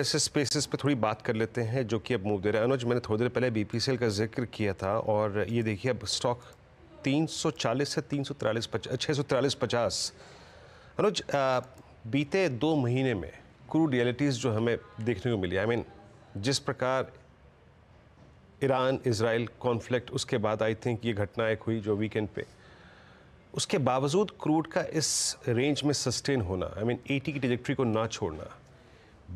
ऐसे स्पेसेस पे थोड़ी बात कर लेते हैं जो कि अब मूव दे रहे हैं अनुज मैंने थोड़ी देर पहले बी पी का जिक्र किया था और ये देखिए अब स्टॉक 340 से तीन सौ तिरालीस पचास पचास अनुज बीते दो महीने में क्रूड रियलिटीज़ जो हमें देखने को मिली आई मीन जिस प्रकार ईरान इसराइल कॉन्फ्लिक्ट उसके बाद आई थिंक ये घटना एक हुई जो वीकेंड पे उसके बावजूद क्रूड का इस रेंज में सस्टेन होना आई मीन एटी की डिजेक्ट्री को ना छोड़ना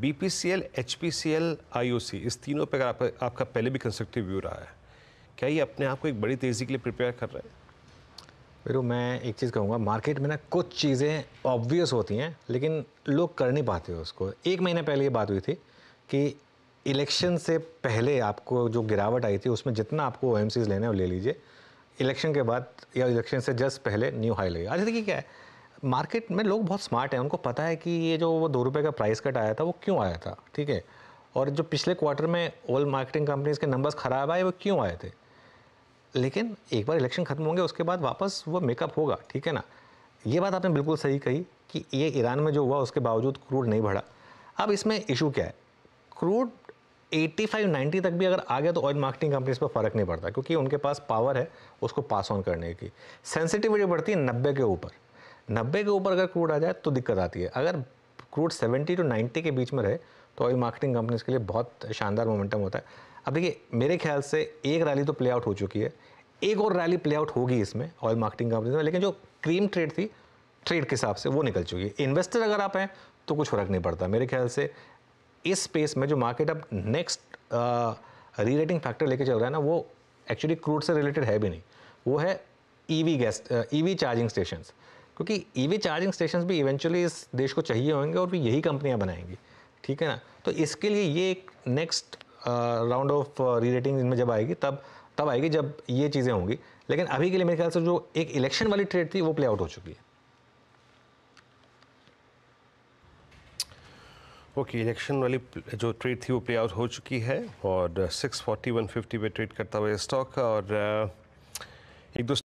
B P C L H P C L I O C इस तीनों पर आप, आपका पहले भी कंस्ट्रक्टिव व्यू रहा है क्या ये अपने आप को एक बड़ी तेज़ी के लिए प्रिपेयर कर रहे हैं फिर मैं एक चीज़ कहूँगा मार्केट में ना कुछ चीज़ें ऑब्वियस होती हैं लेकिन लोग कर नहीं पाते उसको एक महीने पहले ये बात हुई थी कि इलेक्शन से पहले आपको जो गिरावट आई थी उसमें जितना आपको ओ लेने हैं ले लीजिए इलेक्शन के बाद या इलेक्शन से जस्ट पहले न्यू हाई लगे अच्छा देखिए क्या है मार्केट में लोग बहुत स्मार्ट हैं उनको पता है कि ये जो वो दो रुपये का प्राइस कट आया था वो क्यों आया था ठीक है और जो पिछले क्वार्टर में ऑल मार्केटिंग कंपनीज के नंबर्स ख़राब आए वो क्यों आए थे लेकिन एक बार इलेक्शन ख़त्म होंगे उसके बाद वापस वो मेकअप होगा ठीक है ना ये बात आपने बिल्कुल सही कही कि ये ईरान में जो हुआ उसके बावजूद क्रूड नहीं बढ़ा अब इसमें इशू क्या है क्रूड 85 90 तक भी अगर आ गया तो ऑयल मार्केटिंग कंपनीज पर फ़र्क नहीं पड़ता क्योंकि उनके पास पावर है उसको पास ऑन करने की सेंसिटिविटी बढ़ती है नब्बे के ऊपर नब्बे के ऊपर अगर क्रूड आ जाए तो दिक्कत आती है अगर क्रूड सेवेंटी टू नाइन्टी के बीच में रहे तो ऑयल मार्केटिंग कंपनीज के लिए बहुत शानदार मोमेंटम होता है अब देखिए मेरे ख्याल से एक रैली तो प्ले आउट हो चुकी है एक और रैली प्ले आउट होगी इसमें ऑयल मार्केटिंग कंपनीज में लेकिन जो क्रीम ट्रेड थी ट्रेड के हिसाब से वो निकल चुकी है इन्वेस्टर अगर आप हैं तो कुछ फ़र्क नहीं पड़ता मेरे ख्याल से इस स्पेस में जो मार्केट अब नेक्स्ट री रेटिंग फैक्टर लेके चल रहा है ना वो एक्चुअली क्रूड से रिलेटेड है भी नहीं वो है EV gas EV charging stations क्योंकि ईवी चार्जिंग स्टेशन भी इवेंचुअली इस देश को चाहिए होंगे और भी यही कंपनियाँ बनाएंगी ठीक है ना तो इसके लिए ये एक next round of rerating इनमें जब आएगी तब तब आएगी जब ये चीज़ें होंगी लेकिन अभी के लिए मेरे ख्याल से जो एक इलेक्शन वाली ट्रेड थी वो प्ले आउट हो चुकी है ओके okay, इलेक्शन वाली जो ट्रेड थी वो प्ले आउट हो चुकी है और सिक्स फोर्टी वन फिफ्टी पे ट्रेड करता हुआ स्टॉक और एक दो